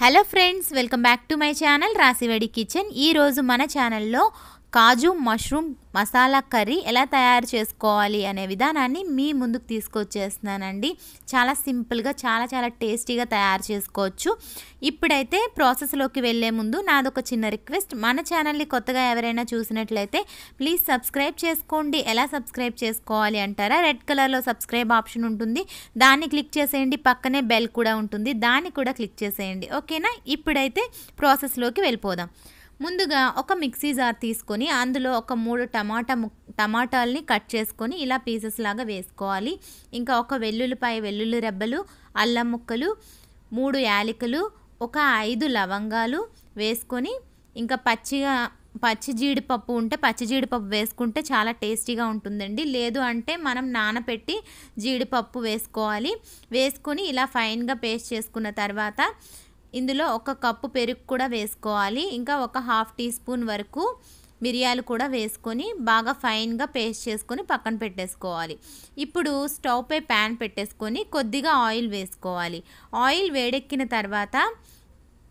hello friends welcome back to my channel రాసివడి kitchen ఈరోజు మన ఛానల్లో కాజు మష్రూమ్ మసాలా కర్రీ ఎలా తయారు చేసుకోవాలి అనే విధానాన్ని మీ ముందుకు తీసుకొచ్చేస్తున్నానండి చాలా సింపుల్గా చాలా చాలా టేస్టీగా తయారు చేసుకోవచ్చు ఇప్పుడైతే ప్రాసెస్లోకి వెళ్ళే ముందు నాదొక చిన్న రిక్వెస్ట్ మన ఛానల్ని కొత్తగా ఎవరైనా చూసినట్లయితే ప్లీజ్ సబ్స్క్రైబ్ చేసుకోండి ఎలా సబ్స్క్రైబ్ చేసుకోవాలి అంటారా రెడ్ కలర్లో సబ్స్క్రైబ్ ఆప్షన్ ఉంటుంది దాన్ని క్లిక్ చేసేయండి పక్కనే బెల్ కూడా ఉంటుంది దాన్ని కూడా క్లిక్ చేసేయండి ఓకేనా ఇప్పుడైతే ప్రాసెస్లోకి వెళ్ళిపోదాం ముందుగా ఒక మిక్సీ జార్ తీసుకొని అందులో ఒక మూడు టమాటా ము టమాటాలని కట్ చేసుకొని ఇలా పీసెస్ లాగా వేసుకోవాలి ఇంకా ఒక వెల్లుల్లిపాయ వెల్లుల్లి రెబ్బలు అల్లం ముక్కలు మూడు యాలకులు ఒక ఐదు లవంగాలు వేసుకొని ఇంకా పచ్చిగా పచ్చి జీడిపప్పు ఉంటే పచ్చి జీడిపప్పు వేసుకుంటే చాలా టేస్టీగా ఉంటుందండి లేదు అంటే మనం నానపెట్టి జీడిపప్పు వేసుకోవాలి వేసుకొని ఇలా ఫైన్గా పేస్ట్ చేసుకున్న తర్వాత ఇందులో ఒక కప్పు పెరుగు కూడా వేసుకోవాలి ఇంకా ఒక హాఫ్ టీ స్పూన్ వరకు మిరియాలు కూడా వేసుకొని బాగా ఫైన్గా పేస్ట్ చేసుకొని పక్కన పెట్టేసుకోవాలి ఇప్పుడు పై ప్యాన్ పెట్టేసుకొని కొద్దిగా ఆయిల్ వేసుకోవాలి ఆయిల్ వేడెక్కిన తర్వాత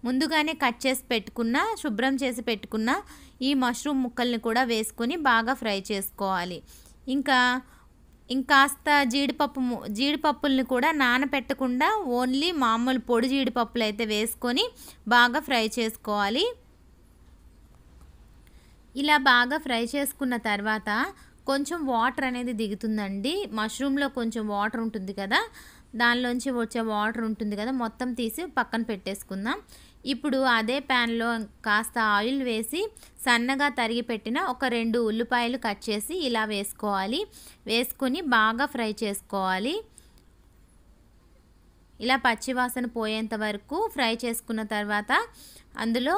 ముందుగానే కట్ చేసి పెట్టుకున్న శుభ్రం చేసి పెట్టుకున్న ఈ మష్రూమ్ ముక్కల్ని కూడా వేసుకొని బాగా ఫ్రై చేసుకోవాలి ఇంకా ఇంకాస్త జీడిపప్పు జీడిపప్పుల్ని కూడా నానపెట్టకుండా ఓన్లీ మామూలు పొడి జీడిపప్పులు అయితే వేసుకొని బాగా ఫ్రై చేసుకోవాలి ఇలా బాగా ఫ్రై చేసుకున్న తర్వాత కొంచెం వాటర్ అనేది దిగుతుందండి మష్రూమ్లో కొంచెం వాటర్ ఉంటుంది కదా దానిలోంచి వచ్చే వాటర్ ఉంటుంది కదా మొత్తం తీసి పక్కన పెట్టేసుకుందాం ఇప్పుడు అదే ప్యాన్లో కాస్త ఆయిల్ వేసి సన్నగా తరిగి పెట్టిన ఒక రెండు ఉల్లిపాయలు కట్ చేసి ఇలా వేసుకోవాలి వేసుకుని బాగా ఫ్రై చేసుకోవాలి ఇలా పచ్చివాసన పోయేంత వరకు ఫ్రై చేసుకున్న తర్వాత అందులో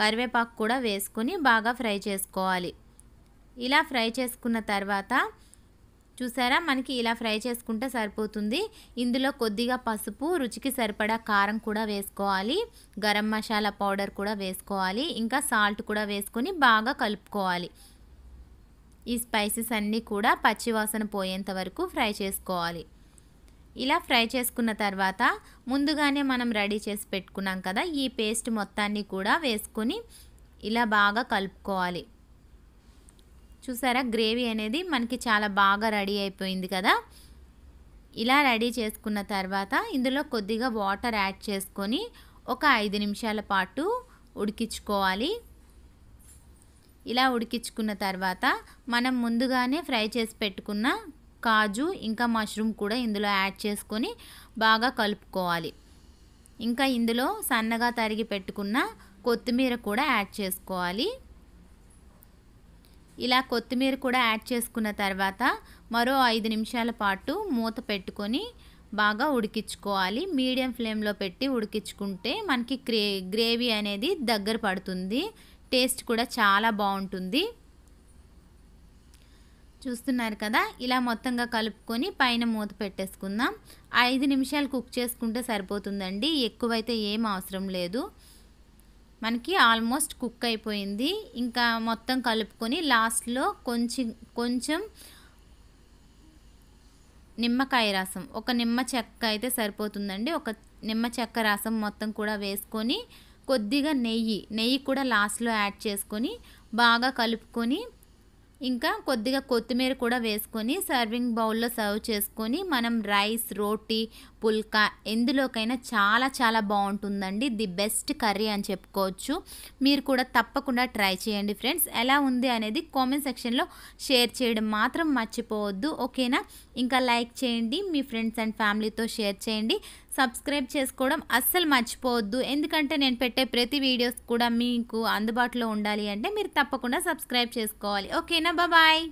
కరివేపాకు కూడా వేసుకుని బాగా ఫ్రై చేసుకోవాలి ఇలా ఫ్రై చేసుకున్న తర్వాత చూసారా మనకి ఇలా ఫ్రై చేసుకుంటే సరిపోతుంది ఇందులో కొద్దిగా పసుపు రుచికి సరిపడా కారం కూడా వేసుకోవాలి గరం మసాలా పౌడర్ కూడా వేసుకోవాలి ఇంకా సాల్ట్ కూడా వేసుకొని బాగా కలుపుకోవాలి ఈ స్పైసెస్ అన్నీ కూడా పచ్చివాసన పోయేంత వరకు ఫ్రై చేసుకోవాలి ఇలా ఫ్రై చేసుకున్న తర్వాత ముందుగానే మనం రెడీ చేసి పెట్టుకున్నాం కదా ఈ పేస్ట్ మొత్తాన్ని కూడా వేసుకొని ఇలా బాగా కలుపుకోవాలి చూసారా గ్రేవీ అనేది మనకి చాలా బాగా రెడీ అయిపోయింది కదా ఇలా రెడీ చేసుకున్న తర్వాత ఇందులో కొద్దిగా వాటర్ యాడ్ చేసుకొని ఒక ఐదు నిమిషాల పాటు ఉడికించుకోవాలి ఇలా ఉడికించుకున్న తర్వాత మనం ముందుగానే ఫ్రై చేసి పెట్టుకున్న కాజు ఇంకా మష్రూమ్ కూడా ఇందులో యాడ్ చేసుకొని బాగా కలుపుకోవాలి ఇంకా ఇందులో సన్నగా తరిగి పెట్టుకున్న కొత్తిమీర కూడా యాడ్ చేసుకోవాలి ఇలా కొత్తిమీర కూడా యాడ్ చేసుకున్న తర్వాత మరో ఐదు నిమిషాల పాటు మూత పెట్టుకొని బాగా ఉడికించుకోవాలి మీడియం ఫ్లేమ్లో పెట్టి ఉడికించుకుంటే మనకి గ్రే గ్రేవీ అనేది దగ్గర పడుతుంది టేస్ట్ కూడా చాలా బాగుంటుంది చూస్తున్నారు కదా ఇలా మొత్తంగా కలుపుకొని పైన మూత పెట్టేసుకుందాం ఐదు నిమిషాలు కుక్ చేసుకుంటే సరిపోతుందండి ఎక్కువైతే ఏం అవసరం లేదు మనకి ఆల్మోస్ట్ కుక్ అయిపోయింది ఇంకా మొత్తం కలుపుకొని లాస్ట్లో కొంచెం కొంచెం నిమ్మకాయ రసం ఒక నిమ్మ చెక్క అయితే సరిపోతుందండి ఒక నిమ్మ చెక్క రసం మొత్తం కూడా వేసుకొని కొద్దిగా నెయ్యి నెయ్యి కూడా లాస్ట్లో యాడ్ చేసుకొని బాగా కలుపుకొని ఇంకా కొద్దిగా కొత్తిమీర కూడా వేసుకొని సర్వింగ్ బౌల్లో సర్వ్ చేసుకొని మనం రైస్ రోటీ పుల్కా ఎందులోకైనా చాలా చాలా బాగుంటుందండి ది బెస్ట్ కర్రీ అని చెప్పుకోవచ్చు మీరు కూడా తప్పకుండా ట్రై చేయండి ఫ్రెండ్స్ ఎలా ఉంది అనేది కామెంట్ సెక్షన్లో షేర్ చేయడం మాత్రం మర్చిపోవద్దు ఓకేనా ఇంకా లైక్ చేయండి మీ ఫ్రెండ్స్ అండ్ ఫ్యామిలీతో షేర్ చేయండి సబ్స్క్రైబ్ చేసుకోవడం అస్సలు మర్చిపోవద్దు ఎందుకంటే నేను పెట్టే ప్రతి వీడియోస్ కూడా మీకు అందుబాటులో ఉండాలి అంటే మీరు తప్పకుండా సబ్స్క్రైబ్ చేసుకోవాలి ఓకేనా బాయ్